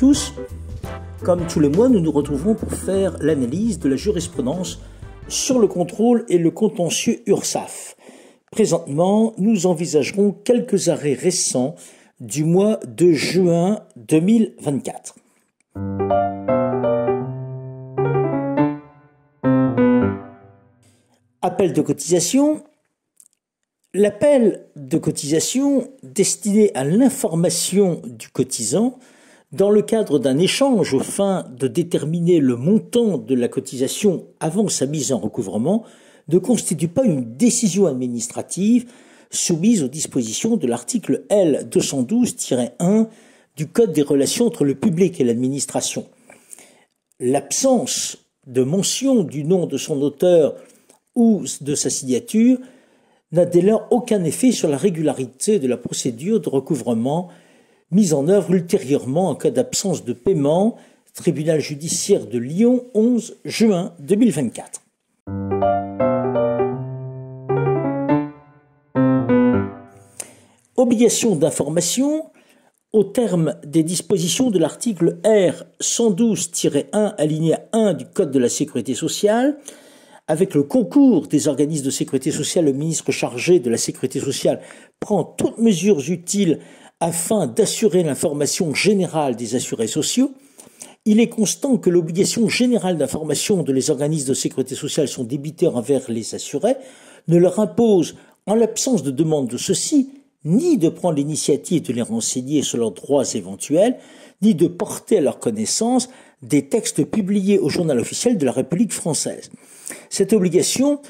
tous. Comme tous les mois, nous nous retrouvons pour faire l'analyse de la jurisprudence sur le contrôle et le contentieux URSAF. Présentement, nous envisagerons quelques arrêts récents du mois de juin 2024. Appel de cotisation. L'appel de cotisation destiné à l'information du cotisant dans le cadre d'un échange aux fin de déterminer le montant de la cotisation avant sa mise en recouvrement, ne constitue pas une décision administrative soumise aux dispositions de l'article L212-1 du Code des relations entre le public et l'administration. L'absence de mention du nom de son auteur ou de sa signature n'a dès lors aucun effet sur la régularité de la procédure de recouvrement mise en œuvre ultérieurement en cas d'absence de paiement. Tribunal judiciaire de Lyon, 11 juin 2024. Obligation d'information au terme des dispositions de l'article R 112-1 alinéa 1 du Code de la sécurité sociale, avec le concours des organismes de sécurité sociale, le ministre chargé de la sécurité sociale prend toutes mesures utiles afin d'assurer l'information générale des assurés sociaux, il est constant que l'obligation générale d'information de les organismes de sécurité sociale sont débiteurs envers les assurés ne leur impose, en l'absence de demande de ceux-ci, ni de prendre l'initiative de les renseigner sur leurs droits éventuels, ni de porter à leur connaissance des textes publiés au journal officiel de la République française. Cette obligation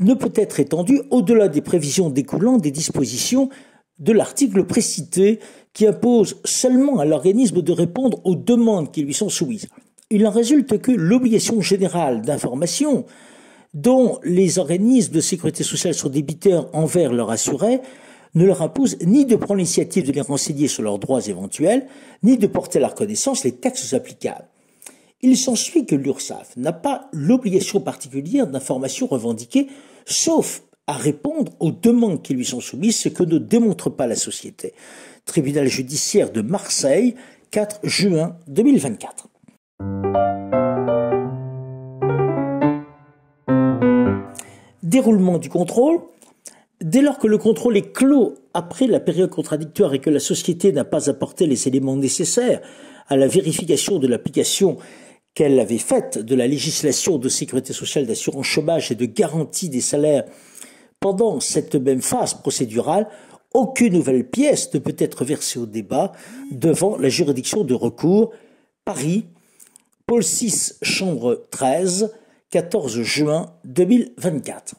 ne peut être étendue au-delà des prévisions découlant des dispositions de l'article précité qui impose seulement à l'organisme de répondre aux demandes qui lui sont soumises. Il en résulte que l'obligation générale d'information dont les organismes de sécurité sociale sont débiteurs envers leurs assurés ne leur impose ni de prendre l'initiative de les renseigner sur leurs droits éventuels, ni de porter à leur connaissance les textes applicables. Il s'ensuit que l'URSSAF n'a pas l'obligation particulière d'information revendiquée sauf à répondre aux demandes qui lui sont soumises, ce que ne démontre pas la société. Tribunal judiciaire de Marseille, 4 juin 2024. Déroulement du contrôle. Dès lors que le contrôle est clos après la période contradictoire et que la société n'a pas apporté les éléments nécessaires à la vérification de l'application qu'elle avait faite de la législation de sécurité sociale d'assurance chômage et de garantie des salaires pendant cette même phase procédurale, aucune nouvelle pièce ne peut être versée au débat devant la juridiction de recours. Paris, Paul VI, chambre 13, 14 juin 2024.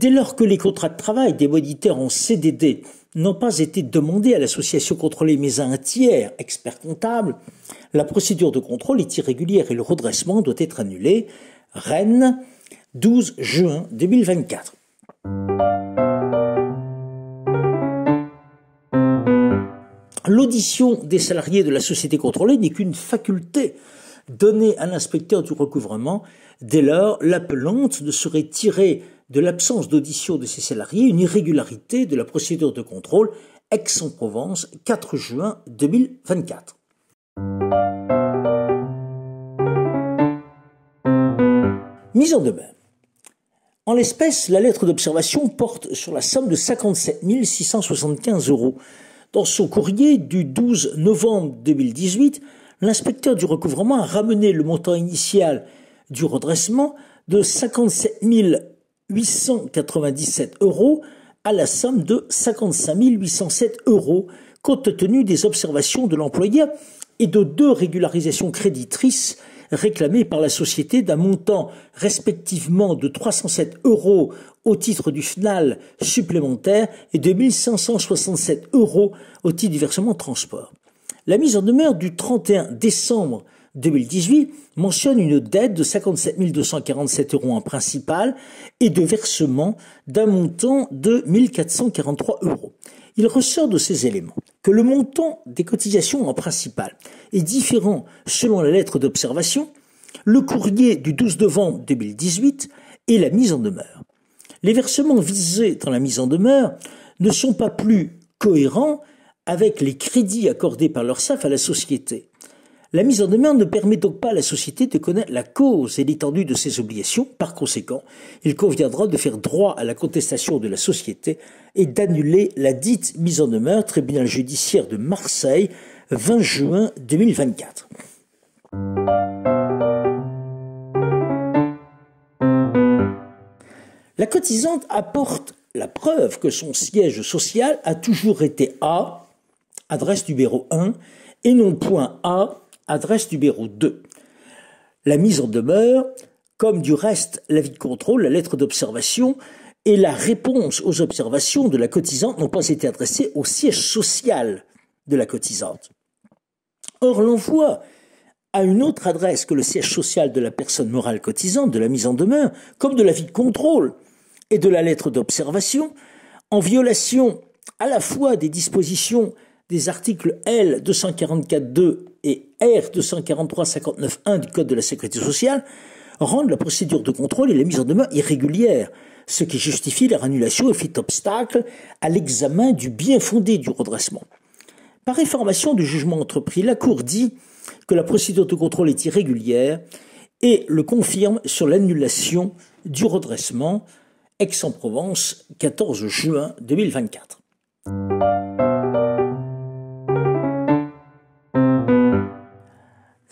dès lors que les contrats de travail des moniteurs en CDD n'ont pas été demandés à l'association contrôlée mais à un tiers, expert comptable, la procédure de contrôle est irrégulière et le redressement doit être annulé. Rennes, 12 juin 2024. L'audition des salariés de la société contrôlée n'est qu'une faculté donnée à l'inspecteur du recouvrement. Dès lors, l'appelante ne serait tirée de l'absence d'audition de ses salariés une irrégularité de la procédure de contrôle Aix-en-Provence 4 juin 2024. Mise en demeure. En l'espèce, la lettre d'observation porte sur la somme de 57 675 euros. Dans son courrier du 12 novembre 2018, l'inspecteur du recouvrement a ramené le montant initial du redressement de 57 897 euros à la somme de 55 807 euros, compte tenu des observations de l'employeur et de deux régularisations créditrices réclamées par la société d'un montant respectivement de 307 euros au titre du final supplémentaire et de 1567 euros au titre du versement transport. La mise en demeure du 31 décembre 2018 mentionne une dette de 57 247 euros en principal et de versement d'un montant de 1443 euros. Il ressort de ces éléments que le montant des cotisations en principal est différent selon la lettre d'observation, le courrier du 12 novembre 2018 et la mise en demeure. Les versements visés dans la mise en demeure ne sont pas plus cohérents avec les crédits accordés par l'ORSAF à la société. La mise en demeure ne permet donc pas à la société de connaître la cause et l'étendue de ses obligations. Par conséquent, il conviendra de faire droit à la contestation de la société et d'annuler la dite mise en demeure, tribunal judiciaire de Marseille, 20 juin 2024. La cotisante apporte la preuve que son siège social a toujours été A, adresse numéro 1, et non point A, Adresse numéro 2. La mise en demeure, comme du reste l'avis de contrôle, la lettre d'observation et la réponse aux observations de la cotisante n'ont pas été adressées au siège social de la cotisante. Or, l'envoi à une autre adresse que le siège social de la personne morale cotisante, de la mise en demeure, comme de l'avis de contrôle et de la lettre d'observation, en violation à la fois des dispositions des articles L244.2 et R 243-59-1 du Code de la Sécurité sociale rendent la procédure de contrôle et la mise en demeure irrégulière, ce qui justifie leur annulation et fait obstacle à l'examen du bien fondé du redressement. Par réformation du jugement entrepris, la Cour dit que la procédure de contrôle est irrégulière et le confirme sur l'annulation du redressement Aix-en-Provence, 14 juin 2024.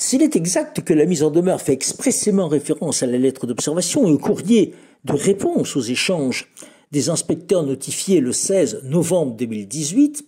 S'il est exact que la mise en demeure fait expressément référence à la lettre d'observation et au courrier de réponse aux échanges des inspecteurs notifiés le 16 novembre 2018,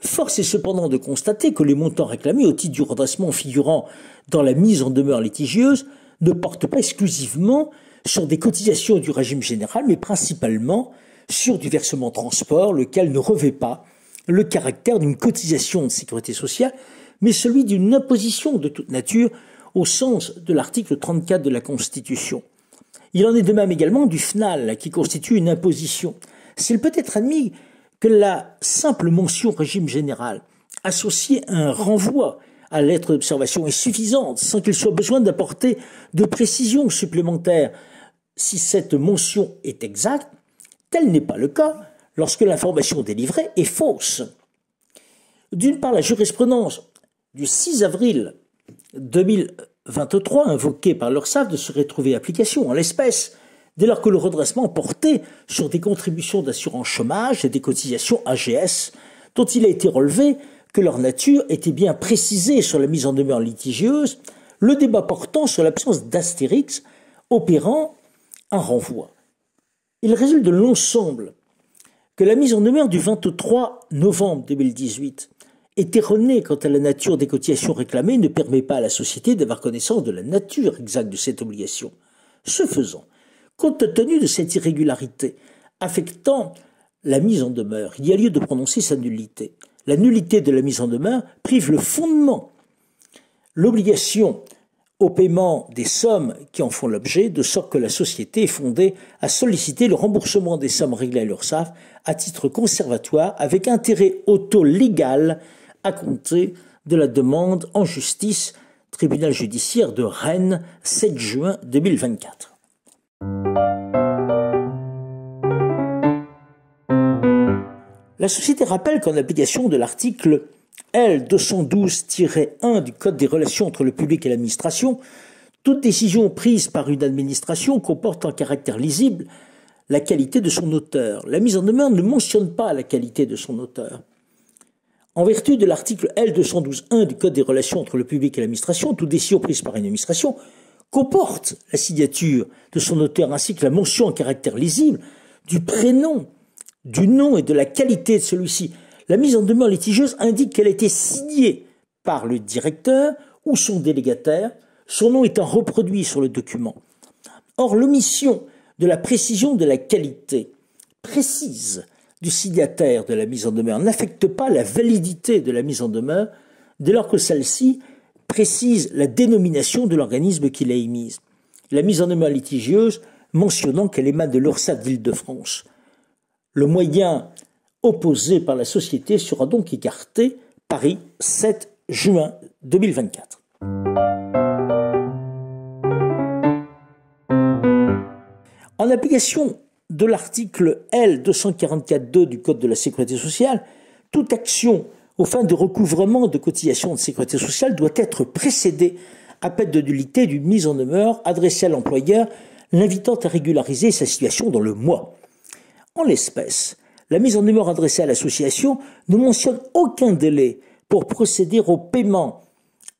force est cependant de constater que les montants réclamés au titre du redressement figurant dans la mise en demeure litigieuse ne portent pas exclusivement sur des cotisations du régime général, mais principalement sur du versement transport, lequel ne revêt pas le caractère d'une cotisation de sécurité sociale, mais celui d'une imposition de toute nature au sens de l'article 34 de la Constitution. Il en est de même également du FNAL, qui constitue une imposition. S'il peut être admis que la simple mention régime général, associée à un renvoi à l'être d'observation, est suffisante, sans qu'il soit besoin d'apporter de précisions supplémentaires. Si cette mention est exacte, tel n'est pas le cas lorsque l'information délivrée est fausse. D'une part, la jurisprudence du 6 avril 2023 invoqué par l'URSSAF de se retrouver application. En l'espèce, dès lors que le redressement portait sur des contributions d'assurance chômage et des cotisations AGS, dont il a été relevé que leur nature était bien précisée sur la mise en demeure litigieuse, le débat portant sur l'absence d'astérix opérant un renvoi. Il résulte de l'ensemble que la mise en demeure du 23 novembre 2018 est erronée quant à la nature des cotisations réclamées ne permet pas à la société d'avoir connaissance de la nature exacte de cette obligation. Ce faisant, compte tenu de cette irrégularité affectant la mise en demeure, il y a lieu de prononcer sa nullité. La nullité de la mise en demeure prive le fondement, l'obligation au paiement des sommes qui en font l'objet, de sorte que la société est fondée à solliciter le remboursement des sommes réglées à l'URSSAF à titre conservatoire avec intérêt auto légal à compter de la demande en justice, tribunal judiciaire de Rennes, 7 juin 2024. La société rappelle qu'en application de l'article L212-1 du Code des relations entre le public et l'administration, toute décision prise par une administration comporte en caractère lisible la qualité de son auteur. La mise en demeure ne mentionne pas la qualité de son auteur. En vertu de l'article L212.1 du Code des relations entre le public et l'administration, toute décision prise par une administration comporte la signature de son auteur ainsi que la mention en caractère lisible du prénom, du nom et de la qualité de celui-ci. La mise en demeure litigieuse indique qu'elle a été signée par le directeur ou son délégataire, son nom étant reproduit sur le document. Or, l'omission de la précision de la qualité précise du signataire de la mise en demeure, n'affecte pas la validité de la mise en demeure dès lors que celle-ci précise la dénomination de l'organisme qui l'a émise. La mise en demeure litigieuse mentionnant qu'elle émane de l'URSSAF Ville de france Le moyen opposé par la société sera donc écarté, Paris 7 juin 2024. En application de l'article L244.2 du Code de la sécurité sociale, toute action aux fins de recouvrement de cotisations de sécurité sociale doit être précédée à peine de nullité d'une mise en demeure adressée à l'employeur l'invitant à régulariser sa situation dans le mois. En l'espèce, la mise en demeure adressée à l'association ne mentionne aucun délai pour procéder au paiement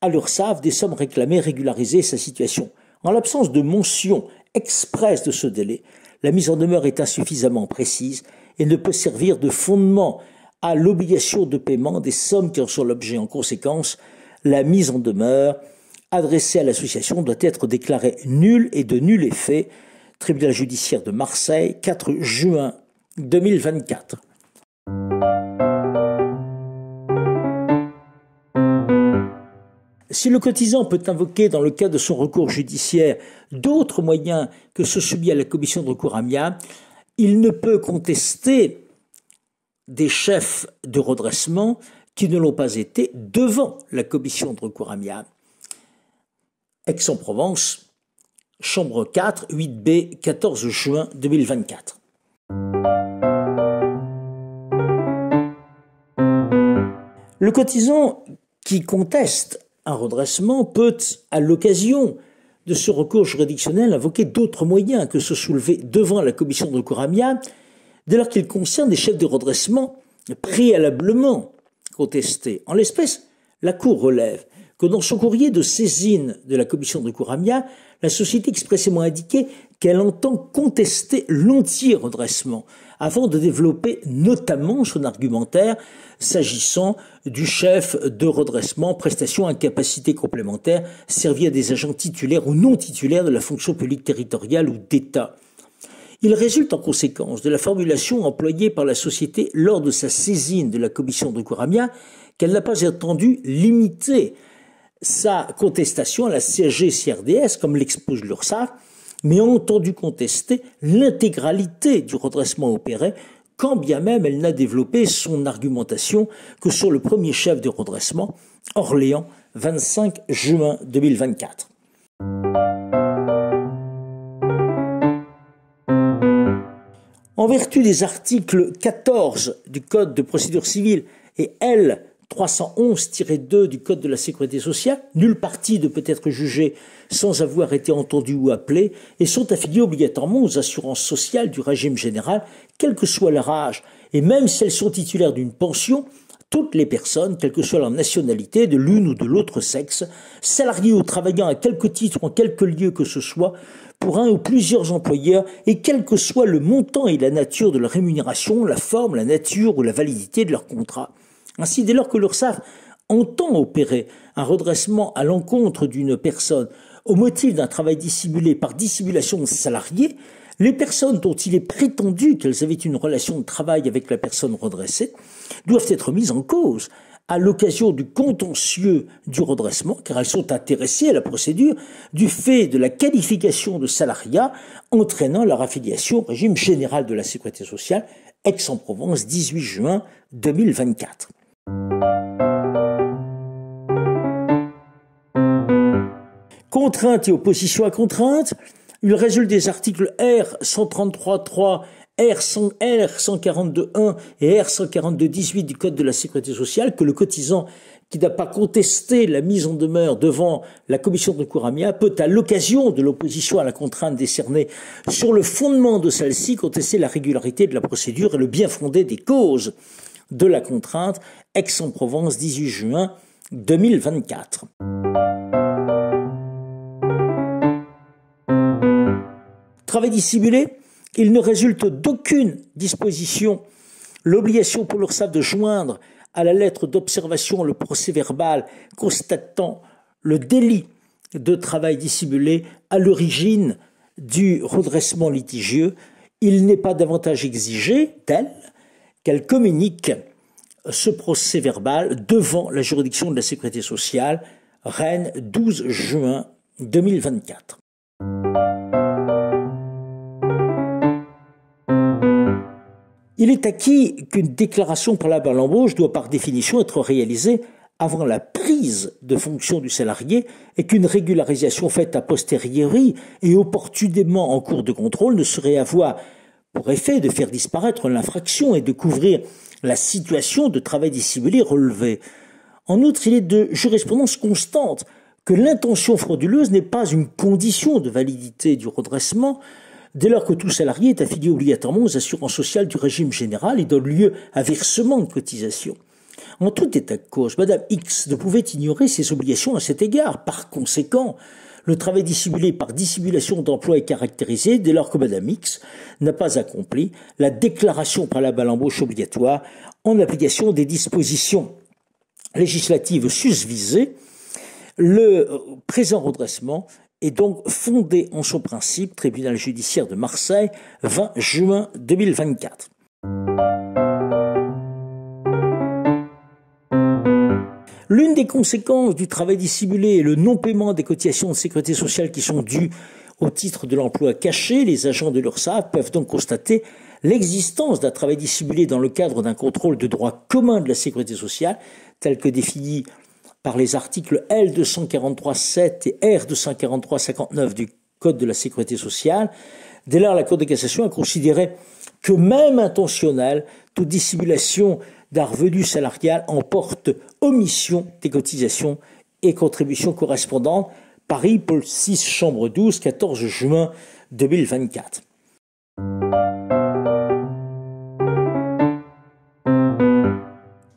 à l'URSSAF des sommes réclamées régulariser sa situation. En l'absence de mention expresse de ce délai, la mise en demeure est insuffisamment précise et ne peut servir de fondement à l'obligation de paiement des sommes qui en sont l'objet. En conséquence, la mise en demeure adressée à l'association doit être déclarée nulle et de nul effet. Tribunal judiciaire de Marseille, 4 juin 2024. Si le cotisant peut invoquer dans le cadre de son recours judiciaire d'autres moyens que ceux subis à la commission de recours amiable, il ne peut contester des chefs de redressement qui ne l'ont pas été devant la commission de recours amiable. Aix-en-Provence, chambre 4, 8B, 14 juin 2024. Le cotisant qui conteste un redressement peut, à l'occasion de ce recours juridictionnel, invoquer d'autres moyens que se soulever devant la commission de Kouramia, dès lors qu'il concerne des chefs de redressement préalablement contestés. En l'espèce, la Cour relève que dans son courrier de saisine de la commission de Kouramia, la société expressément indiquait qu'elle entend contester l'entier redressement, avant de développer notamment son argumentaire s'agissant du chef de redressement, prestation, incapacité complémentaire servi à des agents titulaires ou non titulaires de la fonction publique territoriale ou d'État. Il résulte en conséquence de la formulation employée par la société lors de sa saisine de la commission de Kouramia qu'elle n'a pas entendu limiter sa contestation à la CGCRDS crds comme l'expose l'URSSAF, mais ont entendu contester l'intégralité du redressement opéré, quand bien même elle n'a développé son argumentation que sur le premier chef de redressement, Orléans, 25 juin 2024. En vertu des articles 14 du Code de procédure civile et elle. 311-2 du Code de la sécurité sociale, nulle partie ne peut être jugée sans avoir été entendue ou appelée, et sont affiliées obligatoirement aux assurances sociales du régime général, quel que soit leur âge, et même si elles sont titulaires d'une pension, toutes les personnes, quelle que soit leur nationalité, de l'une ou de l'autre sexe, salariées ou travaillant à quelque titre en quelque lieu que ce soit, pour un ou plusieurs employeurs, et quel que soit le montant et la nature de leur rémunération, la forme, la nature ou la validité de leur contrat. Ainsi, dès lors que l'URSSAF entend opérer un redressement à l'encontre d'une personne au motif d'un travail dissimulé par dissimulation de salariés, les personnes dont il est prétendu qu'elles avaient une relation de travail avec la personne redressée doivent être mises en cause à l'occasion du contentieux du redressement, car elles sont intéressées à la procédure du fait de la qualification de salariat entraînant leur affiliation au régime général de la sécurité sociale, Aix-en-Provence, 18 juin 2024. Contrainte et opposition à contrainte, il résulte des articles R 133.3, R, 142.1 et R 142.18 du Code de la Sécurité sociale que le cotisant qui n'a pas contesté la mise en demeure devant la commission de Couramia peut, à l'occasion de l'opposition à la contrainte décernée, sur le fondement de celle-ci, contester la régularité de la procédure et le bien fondé des causes de la contrainte, Aix-en-Provence, 18 juin 2024. Travail dissimulé, il ne résulte d'aucune disposition l'obligation pour l'URSSAF de joindre à la lettre d'observation le procès verbal constatant le délit de travail dissimulé à l'origine du redressement litigieux, il n'est pas davantage exigé, tel, qu'elle communique ce procès verbal devant la juridiction de la sécurité sociale, Rennes, 12 juin 2024. Il est acquis qu'une déclaration préalable à l'embauche doit par définition être réalisée avant la prise de fonction du salarié et qu'une régularisation faite a posteriori et opportunément en cours de contrôle ne serait à voir pour effet de faire disparaître l'infraction et de couvrir la situation de travail dissimulé relevée. En outre, il est de jurisprudence constante que l'intention frauduleuse n'est pas une condition de validité du redressement, dès lors que tout salarié est affilié obligatoirement aux assurances sociales du régime général et donne lieu à versement de cotisation. En tout état de cause, Madame X ne pouvait ignorer ses obligations à cet égard. Par conséquent, le travail dissimulé par dissimulation d'emploi est caractérisé dès lors que Madame X n'a pas accompli la déclaration par la balle embauche obligatoire en application des dispositions législatives susvisées. Le euh, présent redressement est donc fondé en son principe, tribunal judiciaire de Marseille, 20 juin 2024. L'une des conséquences du travail dissimulé est le non-paiement des cotisations de sécurité sociale qui sont dues au titre de l'emploi caché. Les agents de l'URSSAF peuvent donc constater l'existence d'un travail dissimulé dans le cadre d'un contrôle de droit commun de la sécurité sociale, tel que défini par les articles l 2437 et r 24359 du Code de la sécurité sociale. Dès lors, la Cour de cassation a considéré que même intentionnelle, toute dissimulation d'un revenu salarial porte omission des cotisations et contributions correspondantes. Paris, Pôle 6, Chambre 12, 14 juin 2024.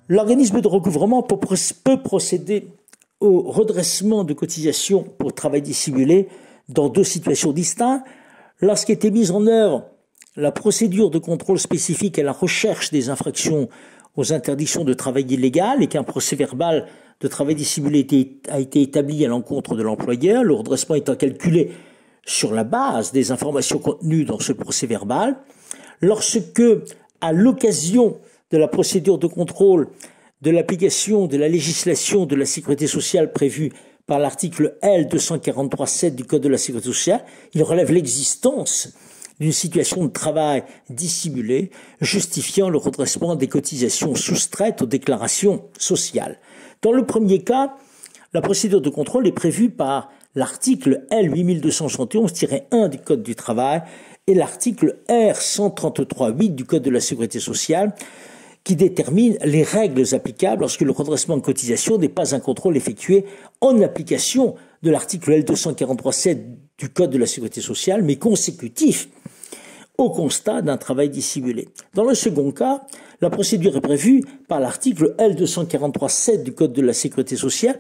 L'organisme de recouvrement peut procéder au redressement de cotisations pour travail dissimulé dans deux situations distinctes. Lorsqu'était mise en œuvre la procédure de contrôle spécifique à la recherche des infractions aux interdictions de travail illégal et qu'un procès verbal de travail dissimulé a été établi à l'encontre de l'employeur, le redressement étant calculé sur la base des informations contenues dans ce procès verbal, lorsque, à l'occasion de la procédure de contrôle de l'application de la législation de la sécurité sociale prévue par l'article L243-7 du Code de la sécurité sociale, il relève l'existence d'une situation de travail dissimulée justifiant le redressement des cotisations soustraites aux déclarations sociales. Dans le premier cas, la procédure de contrôle est prévue par l'article L8271-1 du Code du travail et l'article r 133 8 du Code de la sécurité sociale qui détermine les règles applicables lorsque le redressement de cotisation n'est pas un contrôle effectué en application de l'article L243.7 du Code de la sécurité sociale, mais consécutif au constat d'un travail dissimulé. Dans le second cas, la procédure est prévue par l'article L243.7 du Code de la sécurité sociale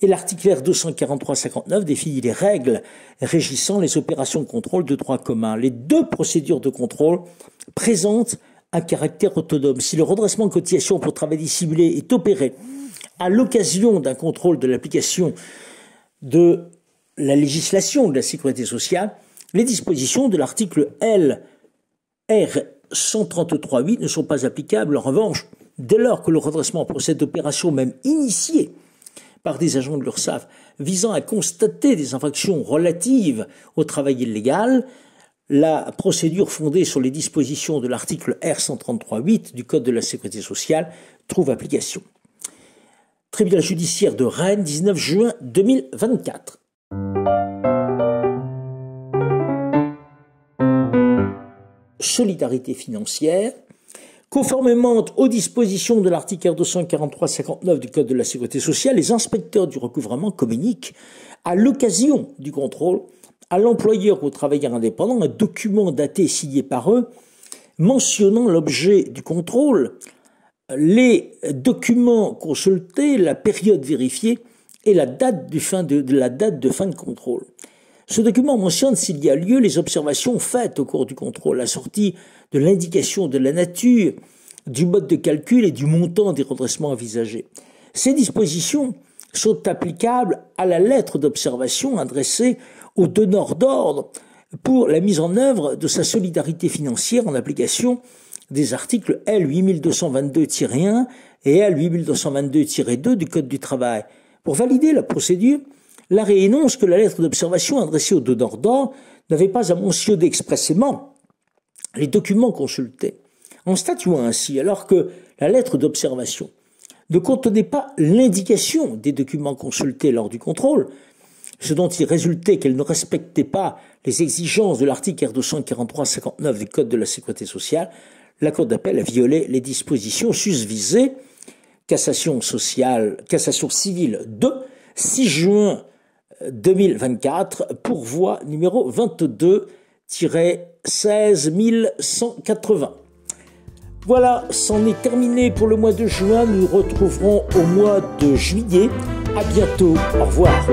et l'article R243.59 définit les règles régissant les opérations de contrôle de droit commun. Les deux procédures de contrôle présentent un caractère autonome. Si le redressement de cotisation pour travail dissimulé est opéré à l'occasion d'un contrôle de l'application de la législation de la sécurité sociale, les dispositions de l'article L. R. 133.8 ne sont pas applicables. En revanche, dès lors que le redressement procède d'opérations même initiées par des agents de l'URSSAF visant à constater des infractions relatives au travail illégal, la procédure fondée sur les dispositions de l'article R. 133.8 du Code de la sécurité sociale trouve application tribunal judiciaire de Rennes, 19 juin 2024. Solidarité financière. Conformément aux dispositions de l'article 243-59 du Code de la Sécurité sociale, les inspecteurs du recouvrement communiquent, à l'occasion du contrôle, à l'employeur ou au travailleur indépendant un document daté et signé par eux mentionnant l'objet du contrôle, les documents consultés, la période vérifiée et la date, de, la date de fin de contrôle. Ce document mentionne s'il y a lieu les observations faites au cours du contrôle, la sortie de l'indication de la nature, du mode de calcul et du montant des redressements envisagés. Ces dispositions sont applicables à la lettre d'observation adressée au donneur d'ordre pour la mise en œuvre de sa solidarité financière en application des articles L8222-1 et L8222-2 du Code du travail. Pour valider la procédure, l'arrêt énonce que la lettre d'observation adressée au deux d'ordre n'avait pas à mentionner expressément les documents consultés, en statuant ainsi, alors que la lettre d'observation ne contenait pas l'indication des documents consultés lors du contrôle, ce dont il résultait qu'elle ne respectait pas les exigences de l'article R243-59 du Code de la Sécurité sociale, la Cour d'appel a violé les dispositions susvisées, cassation sociale, cassation civile 2, 6 juin 2024, euh, pourvoi numéro 22-16180. Voilà, c'en est terminé pour le mois de juin. Nous nous retrouverons au mois de juillet. À bientôt. Au revoir.